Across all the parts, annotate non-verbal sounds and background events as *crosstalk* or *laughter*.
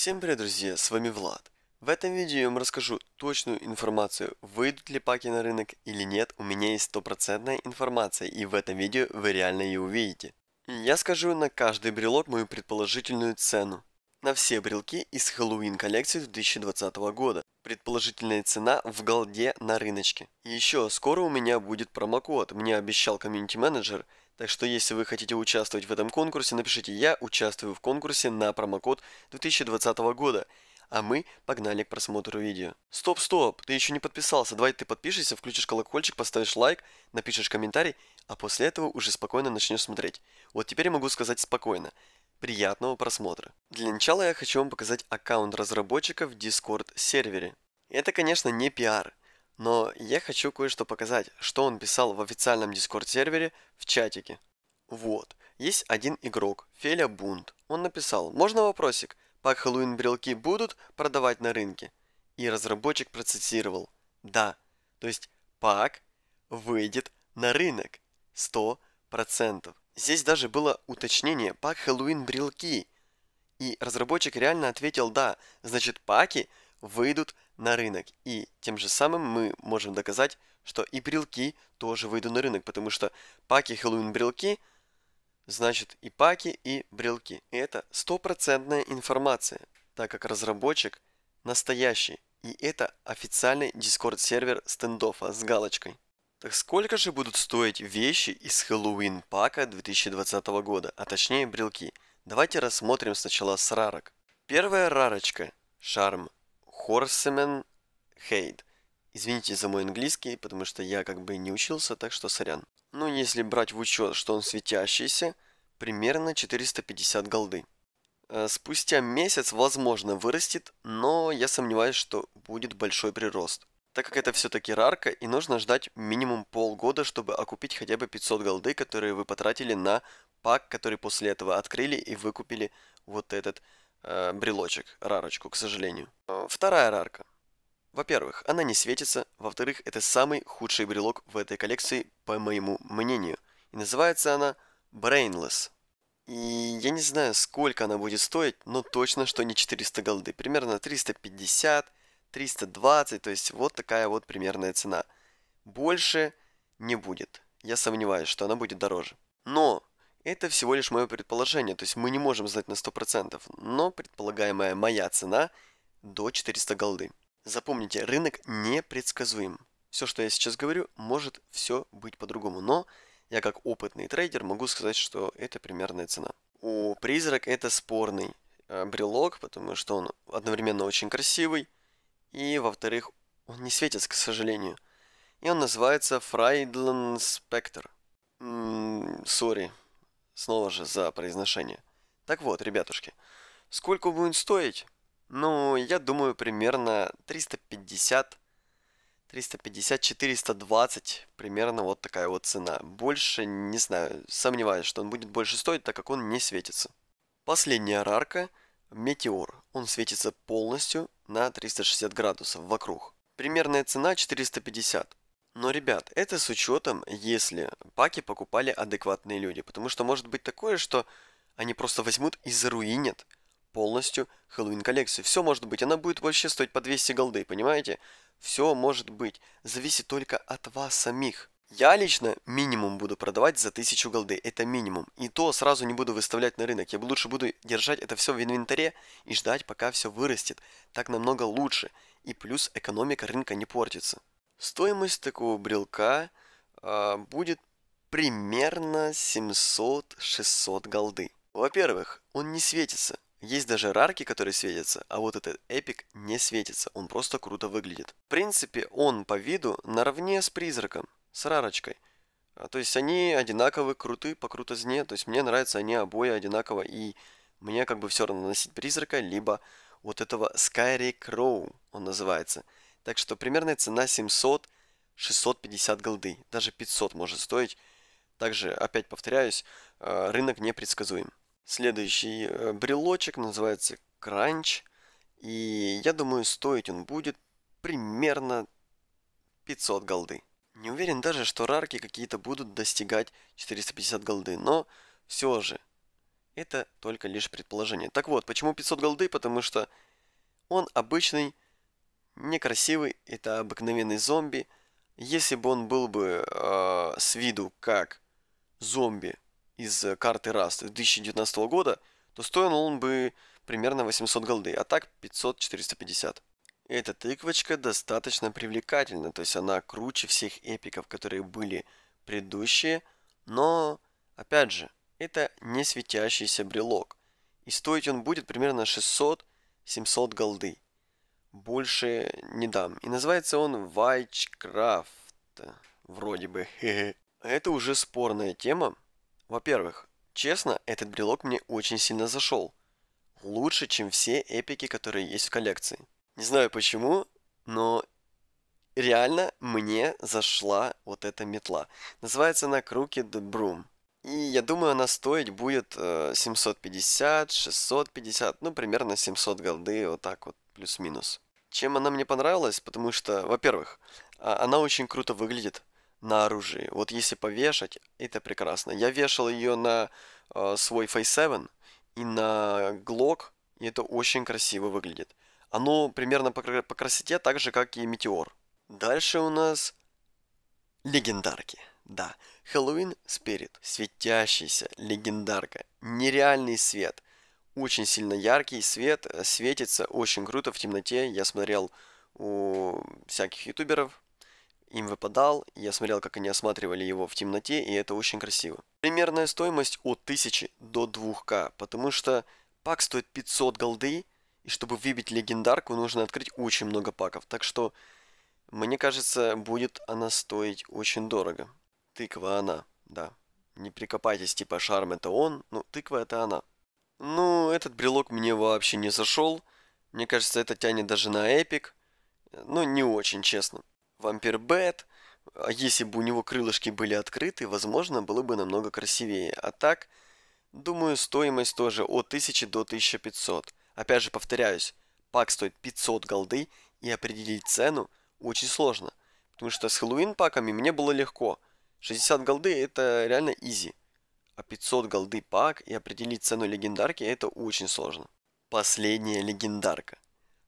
Всем привет, друзья, с вами Влад. В этом видео я вам расскажу точную информацию, выйдут ли паки на рынок или нет. У меня есть стопроцентная информация, и в этом видео вы реально ее увидите. Я скажу на каждый брелок мою предположительную цену на все брелки из Хэллоуин коллекции 2020 года. Предположительная цена в голде на рыночке. еще скоро у меня будет промокод, мне обещал комьюнити-менеджер, так что если вы хотите участвовать в этом конкурсе, напишите «Я участвую в конкурсе на промокод 2020 года». А мы погнали к просмотру видео. Стоп, стоп, ты еще не подписался, давай ты подпишешься, включишь колокольчик, поставишь лайк, напишешь комментарий, а после этого уже спокойно начнешь смотреть. Вот теперь я могу сказать спокойно. Приятного просмотра! Для начала я хочу вам показать аккаунт разработчика в Discord сервере. Это, конечно, не пиар, но я хочу кое-что показать, что он писал в официальном Discord сервере в чатике. Вот, есть один игрок, Феля Бунт. Он написал, можно вопросик, пак Хэллоуин брелки будут продавать на рынке? И разработчик процитировал, да, то есть пак выйдет на рынок 100%. Здесь даже было уточнение «Пак Хэллоуин брелки». И разработчик реально ответил «Да, значит паки выйдут на рынок». И тем же самым мы можем доказать, что и брелки тоже выйдут на рынок, потому что паки Хэллоуин брелки – значит и паки, и брелки. И это стопроцентная информация, так как разработчик настоящий, и это официальный Discord сервер стендофа с галочкой. Так сколько же будут стоить вещи из Хэллоуин пака 2020 года, а точнее брелки? Давайте рассмотрим сначала с рарок. Первая рарочка – Шарм Хорсемен Хейд. Извините за мой английский, потому что я как бы не учился, так что сорян. Ну, если брать в учет, что он светящийся, примерно 450 голды. Э, спустя месяц, возможно, вырастет, но я сомневаюсь, что будет большой прирост так как это все-таки рарка и нужно ждать минимум полгода, чтобы окупить хотя бы 500 голды, которые вы потратили на пак, который после этого открыли и выкупили вот этот э, брелочек, рарочку, к сожалению. Э, вторая рарка. Во-первых, она не светится, во-вторых, это самый худший брелок в этой коллекции, по моему мнению. И называется она Brainless. И я не знаю, сколько она будет стоить, но точно, что не 400 голды. Примерно 350, 320, то есть вот такая вот примерная цена. Больше не будет. Я сомневаюсь, что она будет дороже. Но это всего лишь мое предположение, то есть мы не можем знать на 100%, но предполагаемая моя цена до 400 голды. Запомните, рынок непредсказуем. Все, что я сейчас говорю, может все быть по-другому, но я как опытный трейдер могу сказать, что это примерная цена. У призрак это спорный э, брелок, потому что он одновременно очень красивый, и, во-вторых, он не светится, к сожалению. И он называется Фрайдлен Спектр. Сори. Снова же за произношение. Так вот, ребятушки. Сколько будет стоить? Ну, я думаю, примерно 350 350-420, примерно вот такая вот цена. Больше, не знаю, сомневаюсь, что он будет больше стоить, так как он не светится. Последняя рарка – Метеор. Он светится полностью на 360 градусов вокруг. Примерная цена 450. Но, ребят, это с учетом, если паки покупали адекватные люди. Потому что может быть такое, что они просто возьмут и заруинят полностью Хэллоуин коллекцию. Все может быть. Она будет вообще стоить по 200 голды, понимаете? Все может быть. Зависит только от вас самих. Я лично минимум буду продавать за 1000 голды, это минимум. И то сразу не буду выставлять на рынок, я лучше буду держать это все в инвентаре и ждать, пока все вырастет. Так намного лучше. И плюс экономика рынка не портится. Стоимость такого брелка э, будет примерно 700-600 голды. Во-первых, он не светится. Есть даже рарки, которые светятся, а вот этот эпик не светится, он просто круто выглядит. В принципе, он по виду наравне с призраком с рарочкой. А, то есть они одинаковы, круты по крутозне. То есть мне нравятся они обои одинаково. И мне как бы все равно наносить призрака, либо вот этого Skyry Crow он называется. Так что примерная цена 700 650 голды. Даже 500 может стоить. Также, опять повторяюсь, э, рынок непредсказуем. Следующий э, брелочек называется Crunch. И я думаю, стоить он будет примерно 500 голды. Не уверен даже, что рарки какие-то будут достигать 450 голды, но все же. Это только лишь предположение. Так вот, почему 500 голды? Потому что он обычный, некрасивый, это обыкновенный зомби. Если бы он был бы э, с виду как зомби из карты Rust 2019 года, то стоил он бы примерно 800 голды, а так 500-450. Эта тыквочка достаточно привлекательна, то есть она круче всех эпиков, которые были предыдущие, но, опять же, это не светящийся брелок. И стоить он будет примерно 600-700 голды. Больше не дам. И называется он Вайчкрафт. Вроде бы. *laughs* Это уже спорная тема. Во-первых, честно, этот брелок мне очень сильно зашел. Лучше, чем все эпики, которые есть в коллекции. Не знаю почему, но реально мне зашла вот эта метла. Называется она Crooked Broom. И я думаю, она стоить будет 750, э, 650, ну, примерно 700 голды, вот так вот, плюс-минус. Чем она мне понравилась? Потому что, во-первых, а, она очень круто выглядит на оружии. Вот если повешать, это прекрасно. Я вешал ее на э, свой Face 7 и на Glock, и это очень красиво выглядит. Оно примерно по, по красоте так же, как и Метеор. Дальше у нас легендарки. Да, Хэллоуин Спирит, светящийся, легендарка, нереальный свет. Очень сильно яркий свет, э, светится очень круто в темноте. Я смотрел у всяких ютуберов, им выпадал, я смотрел, как они осматривали его в темноте, и это очень красиво. Примерная стоимость от 1000 до 2к, потому что пак стоит 500 голды, и чтобы выбить легендарку, нужно открыть очень много паков. Так что, мне кажется, будет она стоить очень дорого. Тыква она, да. Не прикопайтесь, типа шарм это он, ну тыква это она. Ну, этот брелок мне вообще не зашел. Мне кажется, это тянет даже на эпик. Ну, не очень, честно. Вампир Бэт. а Если бы у него крылышки были открыты, возможно, было бы намного красивее. А так, думаю, стоимость тоже от 1000 до 1500. Опять же повторяюсь, пак стоит 500 голды, и определить цену очень сложно. Потому что с Хэллоуин паками мне было легко. 60 голды это реально изи. А 500 голды пак и определить цену легендарки это очень сложно. Последняя легендарка.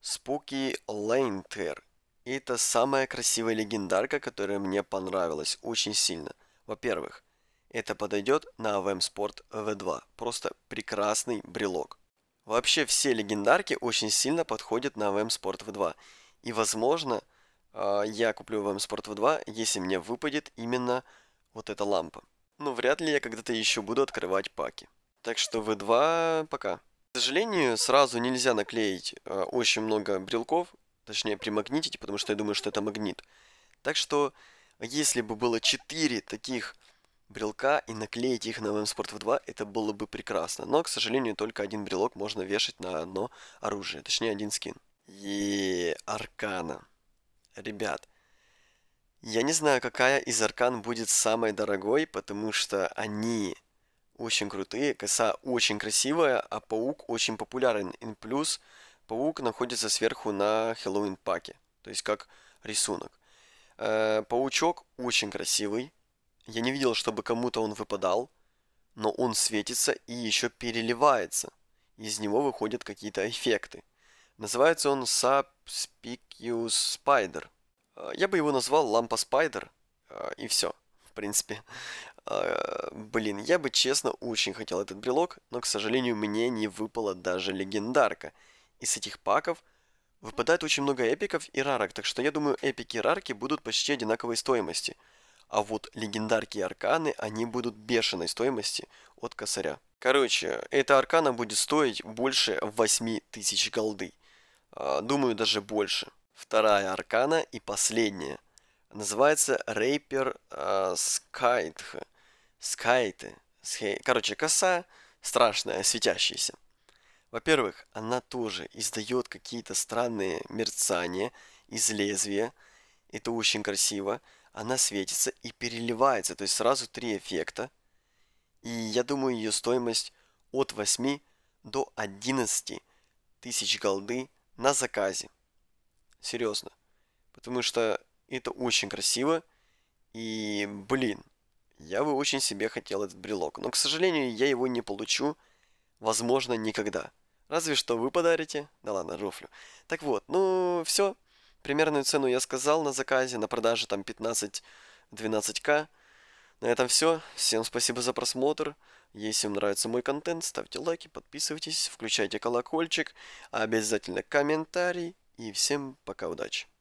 Спуки Лейнтер. это самая красивая легендарка, которая мне понравилась очень сильно. Во-первых, это подойдет на АВМ Спорт V2. Просто прекрасный брелок. Вообще все легендарки очень сильно подходят на ВМ Спорт V2. И возможно, а, я куплю ВМ Спорт V2, если мне выпадет именно вот эта лампа. Но вряд ли я когда-то еще буду открывать паки. Так что V2 пока. К сожалению, сразу нельзя наклеить а, очень много брелков, точнее примагнитить, потому что я думаю, что это магнит. Так что, если бы было 4 таких брелка и наклеить их на Sport V2, это было бы прекрасно. Но, к сожалению, только один брелок можно вешать на одно оружие, точнее один скин. и аркана. Ребят, я не знаю, какая из аркан будет самой дорогой, потому что они очень крутые, коса очень красивая, а паук очень популярен. И плюс паук находится сверху на Хэллоуин паке, то есть как рисунок. Э, паучок очень красивый, я не видел, чтобы кому-то он выпадал, но он светится и еще переливается. Из него выходят какие-то эффекты. Называется он Subspicious Spider. Э, я бы его назвал Лампа Спайдер, э, и все, в принципе. Э, блин, я бы честно очень хотел этот брелок, но, к сожалению, мне не выпала даже легендарка. Из этих паков выпадает очень много эпиков и рарок, так что я думаю, эпики и рарки будут почти одинаковой стоимости – а вот легендарки и арканы, они будут бешеной стоимости от косаря. Короче, эта аркана будет стоить больше 8000 голды. А, думаю, даже больше. Вторая аркана и последняя. Называется Рейпер э, Скайтха. Скайты. Короче, коса страшная, светящаяся. Во-первых, она тоже издает какие-то странные мерцания из лезвия. Это очень красиво она светится и переливается, то есть сразу три эффекта. И я думаю, ее стоимость от 8 до 11 тысяч голды на заказе. Серьезно. Потому что это очень красиво. И, блин, я бы очень себе хотел этот брелок. Но, к сожалению, я его не получу. Возможно, никогда. Разве что вы подарите. Да ладно, рофлю. Так вот, ну, все. Примерную цену я сказал на заказе, на продаже там 15-12к. На этом все. Всем спасибо за просмотр. Если вам нравится мой контент, ставьте лайки, подписывайтесь, включайте колокольчик, обязательно комментарий. И всем пока, удачи!